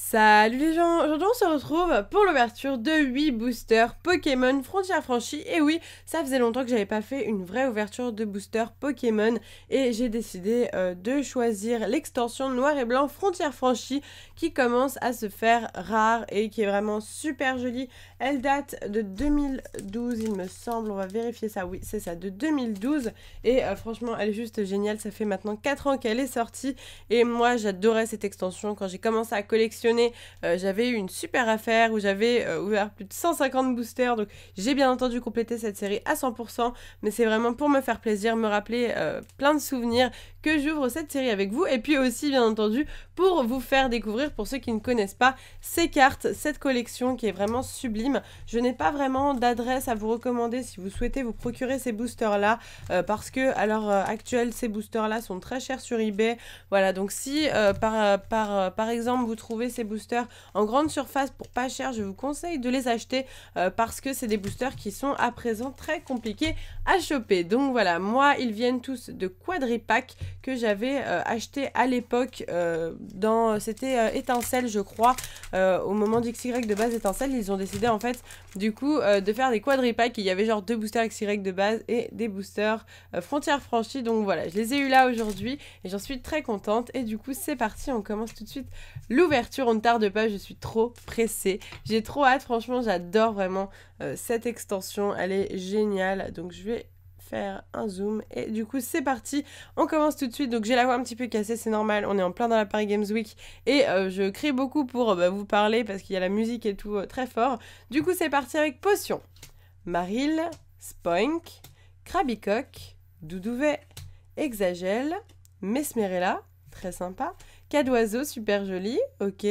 Salut les gens, aujourd'hui on se retrouve pour l'ouverture de 8 boosters Pokémon Frontières Franchies Et oui, ça faisait longtemps que j'avais pas fait une vraie ouverture de boosters Pokémon et j'ai décidé euh, de choisir l'extension noir et blanc Frontières Franchie qui commence à se faire rare et qui est vraiment super jolie. Elle date de 2012 il me semble, on va vérifier ça, oui c'est ça, de 2012 et euh, franchement elle est juste géniale, ça fait maintenant 4 ans qu'elle est sortie et moi j'adorais cette extension quand j'ai commencé à collectionner euh, j'avais eu une super affaire où j'avais euh, ouvert plus de 150 boosters. Donc j'ai bien entendu complété cette série à 100%, mais c'est vraiment pour me faire plaisir, me rappeler euh, plein de souvenirs que j'ouvre cette série avec vous. Et puis aussi, bien entendu, pour vous faire découvrir, pour ceux qui ne connaissent pas, ces cartes, cette collection qui est vraiment sublime. Je n'ai pas vraiment d'adresse à vous recommander si vous souhaitez vous procurer ces boosters-là, parce que à l'heure actuelle, ces boosters-là sont très chers sur eBay. Voilà, donc si par, par, par exemple vous trouvez ces boosters en grande surface pour pas cher, je vous conseille de les acheter euh, parce que c'est des boosters qui sont à présent très compliqués à choper. Donc voilà, moi, ils viennent tous de Quadripack que j'avais euh, acheté à l'époque euh, dans... C'était Étincelle, je crois, au moment d'XY de base Étincelle. Ils ont décidé, en fait, du coup, de faire des Quadripacks. Il y avait genre deux boosters XY de base et des boosters frontières franchies. Donc voilà, je les ai eu là aujourd'hui et j'en suis très contente. Et du coup, c'est parti, on commence tout de suite l'ouverture on ne tarde pas, je suis trop pressée. J'ai trop hâte, franchement, j'adore vraiment euh, cette extension, elle est géniale. Donc je vais faire un zoom et du coup c'est parti on commence tout de suite donc j'ai la voix un petit peu cassée c'est normal on est en plein dans la Paris Games Week et euh, je crie beaucoup pour bah, vous parler parce qu'il y a la musique et tout euh, très fort du coup c'est parti avec Potion Maril Spoink Krabicock Doudouvet Exagel Mesmerella très sympa 4 d'oiseau, super joli, ok.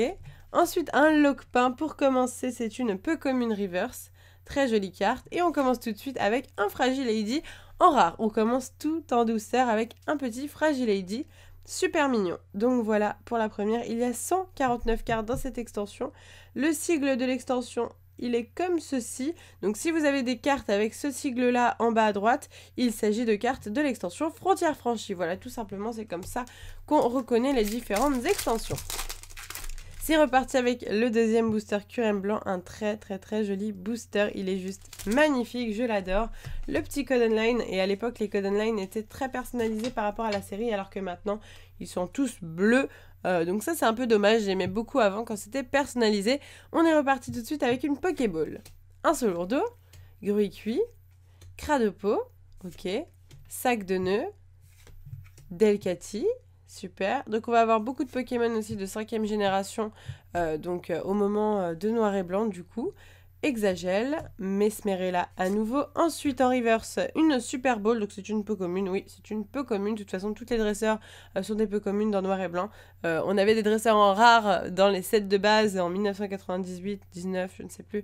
Ensuite, un loquepin pour commencer, c'est une peu commune reverse. Très jolie carte. Et on commence tout de suite avec un Fragile Lady en rare. On commence tout en douceur avec un petit Fragile Lady. Super mignon. Donc voilà pour la première. Il y a 149 cartes dans cette extension. Le sigle de l'extension il est comme ceci. Donc si vous avez des cartes avec ce sigle-là en bas à droite, il s'agit de cartes de l'extension frontière franchie. Voilà, tout simplement, c'est comme ça qu'on reconnaît les différentes extensions. C'est reparti avec le deuxième booster QM blanc, un très très très joli booster. Il est juste magnifique, je l'adore. Le petit code online, et à l'époque les codes online étaient très personnalisés par rapport à la série, alors que maintenant ils sont tous bleus. Euh, donc ça c'est un peu dommage, j'aimais beaucoup avant quand c'était personnalisé. On est reparti tout de suite avec une Pokéball. Un Solourdo, Gruy cuit, peau. ok, Sac de nœuds, Delcati, Super. Donc on va avoir beaucoup de Pokémon aussi de cinquième génération, euh, donc euh, au moment euh, de Noir et Blanc du coup. Exagel, Mesmerella à nouveau. Ensuite en reverse, une Super Bowl, donc c'est une peu commune, oui, c'est une peu commune. De toute façon, toutes les dresseurs sont des peu communes dans Noir et Blanc. on avait des dresseurs en rare dans les sets de base en 1998, 19, je ne sais plus.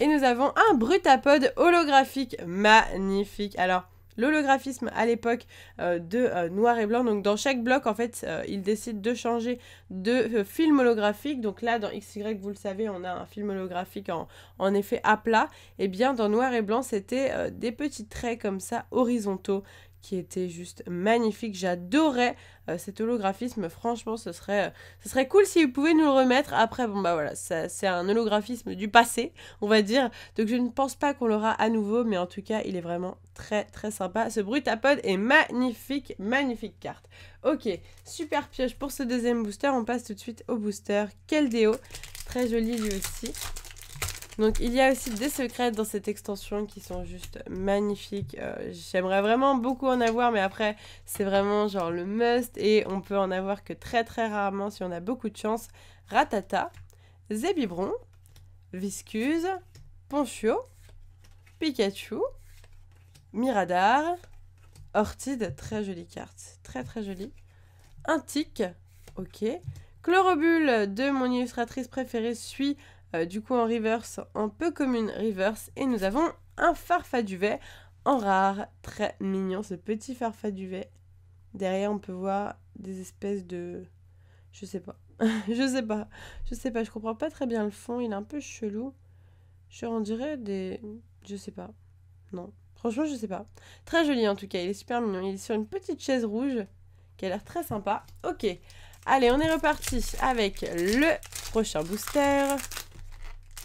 Et nous avons un Brutapod holographique magnifique. Alors, l'holographisme à l'époque euh, de euh, noir et blanc. Donc dans chaque bloc, en fait, euh, il décide de changer de film holographique. Donc là, dans XY, vous le savez, on a un film holographique en, en effet à plat. Et eh bien dans noir et blanc, c'était des petits traits comme ça horizontaux qui était juste magnifique. J'adorais euh, cet holographisme. Franchement, ce serait, euh, ce serait cool si vous pouvez nous le remettre. Après, bon, bah voilà, c'est un holographisme du passé, on va dire. Donc, je ne pense pas qu'on l'aura à nouveau, mais en tout cas, il est vraiment très, très sympa. Ce Brutapod est magnifique, magnifique carte. Ok, super pioche pour ce deuxième booster. On passe tout de suite au booster Keldeo. Très joli lui aussi. Donc il y a aussi des secrets dans cette extension qui sont juste magnifiques. Euh, j'aimerais vraiment beaucoup en avoir, mais après c'est vraiment genre le must et on peut en avoir que très très rarement si on a beaucoup de chance. Ratata, Zébibron, Viscuse, Ponchio, Pikachu, Miradar, Ortide, très jolie carte, très très jolie. Un tic, ok. Chlorobule de mon illustratrice préférée suit euh, du coup en reverse, un peu comme une reverse. Et nous avons un farfa duvet en rare. Très mignon ce petit farfa duvet. Derrière, on peut voir des espèces de. Je sais pas. je sais pas. Je sais pas. Je comprends pas très bien le fond. Il est un peu chelou. Je en dirais des. Je sais pas. Non. Franchement, je sais pas. Très joli en tout cas. Il est super mignon. Il est sur une petite chaise rouge qui a l'air très sympa. Ok. Allez, on est reparti avec le prochain booster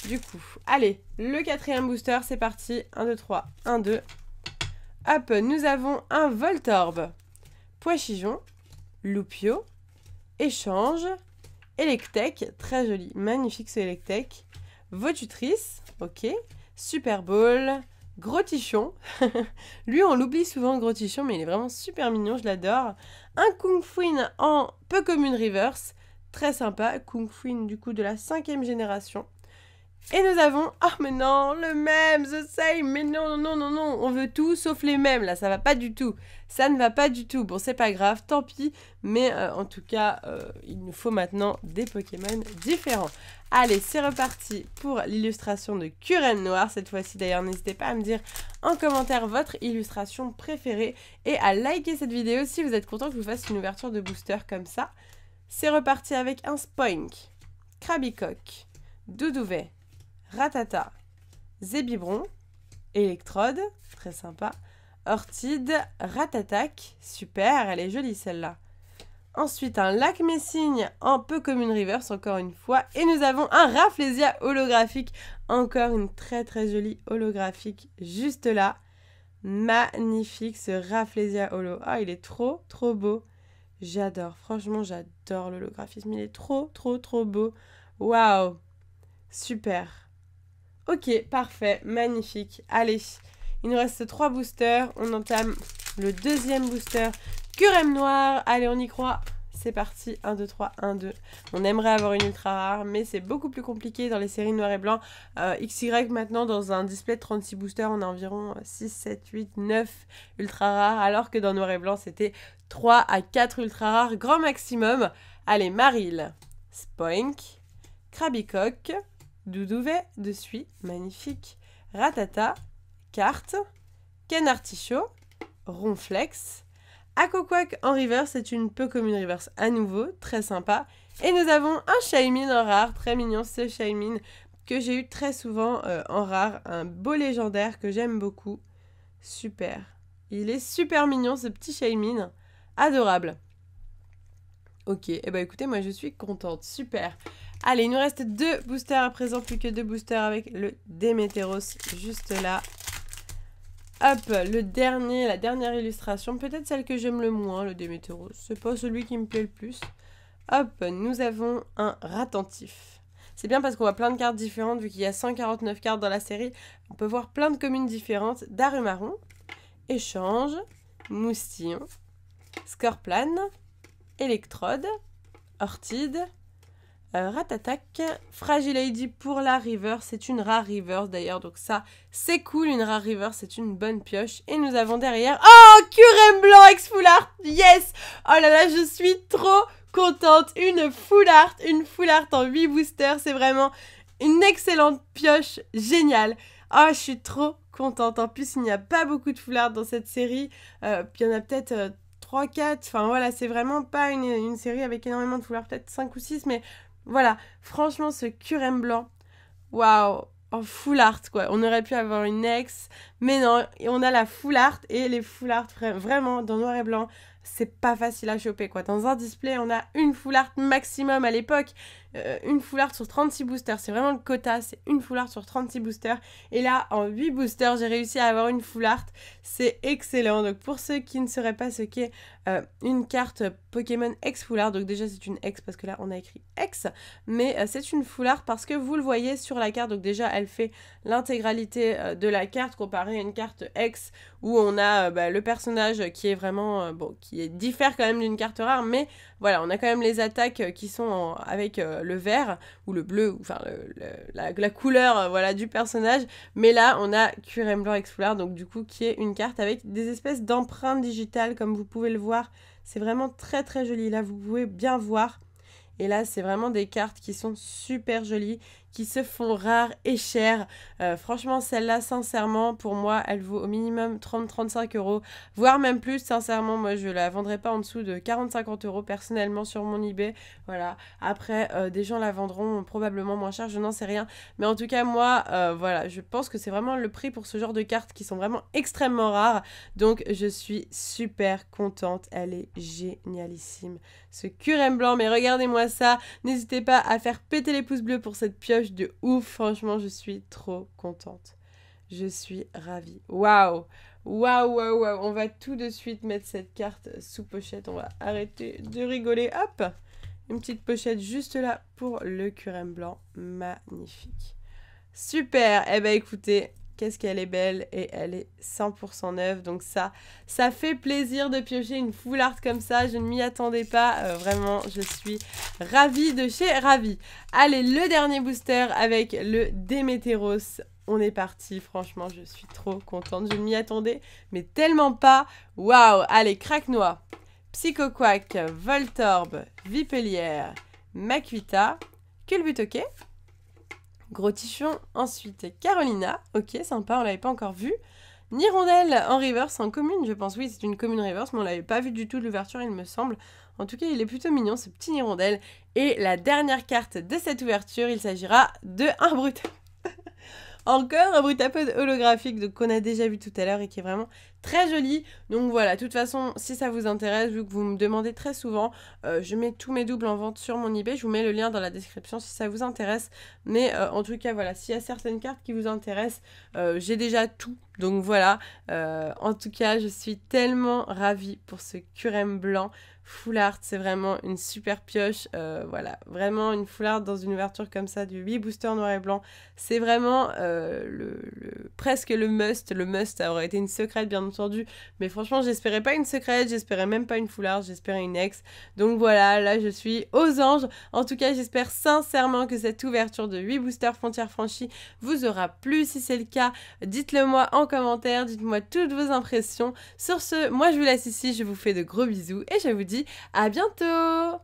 du coup. Allez, le quatrième booster, c'est parti. 1, 2, 3, 1, 2. Hop, nous avons un Voltorb. Poichijon, Loupio, Échange, Electek, très joli, magnifique ce Electek. Votutrice, ok. Super Bowl, Grotichon. Lui, on l'oublie souvent, Grotichon, mais il est vraiment super mignon, je l'adore. Un Kung Fuin en peu commune reverse, très sympa. Kung Fuin, du coup, de la cinquième génération. Et nous avons, ah oh mais non, le même, the same, mais non, non, non, non, on veut tout sauf les mêmes, là, ça va pas du tout. Ça ne va pas du tout. Bon, c'est pas grave, tant pis, mais euh, en tout cas, euh, il nous faut maintenant des Pokémon différents. Allez, c'est reparti pour l'illustration de Kuren Noir. Cette fois-ci, d'ailleurs, n'hésitez pas à me dire en commentaire votre illustration préférée et à liker cette vidéo si vous êtes content que je vous fasse une ouverture de booster comme ça. C'est reparti avec un Spoink, Krabicock, Doudouvet, Ratata, Zébibron, Électrode, très sympa, Ortide, Ratatac, super, elle est jolie celle-là. Ensuite, un lac Messigne, un peu comme une reverse encore une fois. Et nous avons un Raflesia holographique, encore une très très jolie holographique juste là. Magnifique ce Raflesia holo. Ah, il est trop trop beau. J'adore, franchement j'adore l'holographisme, il est trop trop trop beau. Waouh, super. Ok, parfait, magnifique. Allez, il nous reste trois boosters. On entame le deuxième booster. Curem noir, allez, on y croit. C'est parti, 1, 2, 3, 1, 2. On aimerait avoir une ultra rare, mais c'est beaucoup plus compliqué dans les séries noir et blanc. Euh, XY maintenant, dans un display de 36 boosters, on a environ 6, 7, 8, 9 ultra rares, alors que dans noir et blanc, c'était 3 à 4 ultra rares, grand maximum. Allez, Maril, Spoink, Crabbycock, Doudouvet, de suie, magnifique. Ratata, carte. Ken artichaut, ronflex. Aquaquack en reverse c'est une peu commune reverse à nouveau, très sympa. Et nous avons un Shaimin en rare, très mignon ce Shymin que j'ai eu très souvent euh, en rare, un beau légendaire que j'aime beaucoup. Super. Il est super mignon ce petit Shaymin, adorable. Ok, et bah ben, écoutez, moi je suis contente, super. Allez, il nous reste deux boosters à présent, plus que deux boosters avec le Demeteros juste là. Hop, le dernier, la dernière illustration, peut-être celle que j'aime le moins, le Demeteros. C'est pas celui qui me plaît le plus. Hop, nous avons un Ratentif. C'est bien parce qu'on voit plein de cartes différentes, vu qu'il y a 149 cartes dans la série. On peut voir plein de communes différentes. Darumaron, Échange, Moustillon, Scorplane, Électrode, Ortide, euh, ratatac. Fragile Lady pour la river, C'est une rare river d'ailleurs. Donc ça, c'est cool. Une rare river, c'est une bonne pioche. Et nous avons derrière... Oh, Curem Blanc ex Full Art. Yes Oh là là, je suis trop contente. Une Full Art. Une Full Art en 8 boosters. C'est vraiment une excellente pioche. Géniale. Oh, je suis trop contente. En plus, il n'y a pas beaucoup de Full Art dans cette série. puis euh, il y en a peut-être... 3, euh, 4, enfin voilà, c'est vraiment pas une, une, série avec énormément de Full Art, peut-être 5 ou 6, mais voilà, franchement, ce curème blanc, waouh, en full art, quoi. On aurait pu avoir une ex, mais non, on a la full art et les full art vraiment dans noir et blanc, c'est pas facile à choper quoi. Dans un display, on a une full art maximum à l'époque, euh, une full art sur 36 boosters, c'est vraiment le quota, c'est une full art sur 36 boosters. Et là, en 8 boosters, j'ai réussi à avoir une full art, c'est excellent. Donc pour ceux qui ne sauraient pas ce qu'est euh, une carte Pokémon ex full art, donc déjà c'est une ex parce que là on a écrit ex mais euh, c'est une full art parce que vous le voyez sur la carte, donc déjà elle fait l'intégralité de la carte comparée une carte X où on a euh, bah, le personnage qui est vraiment, euh, bon, qui est, diffère quand même d'une carte rare, mais voilà, on a quand même les attaques euh, qui sont avec le vert ou le bleu, enfin la, couleur voilà, du personnage, mais là on a QRM Blanc Explorer, donc du coup qui est une carte avec des espèces d'empreintes digitales comme vous pouvez le voir. C'est vraiment très très joli. Là, vous pouvez bien voir. Et là, c'est vraiment des cartes qui sont super jolies, qui se font rares et chères. Euh, franchement, celle-là, sincèrement, pour moi, elle vaut au minimum 30-35 euros, voire même plus. Sincèrement, moi, je la vendrai pas en dessous de 40-50 euros personnellement sur mon eBay. Voilà. Après, euh, des gens la vendront probablement moins cher, je n'en sais rien. Mais en tout cas, moi, euh, voilà, je pense que c'est vraiment le prix pour ce genre de cartes qui sont vraiment extrêmement rares. Donc, je suis super contente. Elle est génialissime. Ce curème blanc, mais regardez-moi ça. N'hésitez pas à faire péter les pouces bleus pour cette pioche de ouf. Franchement, je suis trop contente. Je suis ravie. Waouh! Waouh, waouh, On va tout de suite mettre cette carte sous pochette. On va arrêter de rigoler. Hop! Une petite pochette juste là pour le curème blanc. Magnifique. Super. et eh ben écoutez, qu'est-ce qu'elle est belle et elle est 100% neuve. Donc ça, ça fait plaisir de piocher une full comme ça. Je ne m'y attendais pas. Euh, vraiment, je suis ravie de chez Ravi. Allez, le dernier booster avec le Demeteros. On est parti, franchement, je suis trop contente. Je ne m'y attendais, mais tellement pas. Waouh Allez, Psycho Psychoquack, Voltorb, Vipelière, but Culbutoké gros tichon. Ensuite, Carolina, ok, sympa, on l'avait pas encore vu. Nirondelle en reverse, en commune, je pense, oui, c'est une commune reverse, mais on l'avait pas vu du tout de l'ouverture, il me semble. En tout cas, il est plutôt mignon, ce petit Nirondelle. Et la dernière carte de cette ouverture, il s'agira de un brut. Encore un brutapode holographique qu'on a déjà vu tout à l'heure et qui est vraiment très joli. Donc voilà, de toute façon, si ça vous intéresse, vu que vous me demandez très souvent, euh, je mets tous mes doubles en vente sur mon eBay. Je vous mets le lien dans la description si ça vous intéresse. Mais euh, en tout cas, voilà, s'il y a certaines cartes qui vous intéressent, euh, j'ai déjà tout. Donc voilà, en tout cas, je suis tellement ravie pour ce curème blanc. Full art, c'est vraiment une super pioche. voilà, vraiment une full art dans une ouverture comme ça du 8 booster noir et blanc. C'est vraiment le, presque le must. Le must, aurait été une secrète, bien mais franchement, j'espérais pas une secrète, j'espérais même pas une foulard, j'espérais une ex. Donc voilà, là je suis aux anges. En tout cas, j'espère sincèrement que cette ouverture de 8 boosters frontières franchies vous aura plu. Si c'est le cas, dites-le moi en commentaire, dites-moi toutes vos impressions. Sur ce, moi je vous laisse ici, je vous fais de gros bisous et je vous dis à bientôt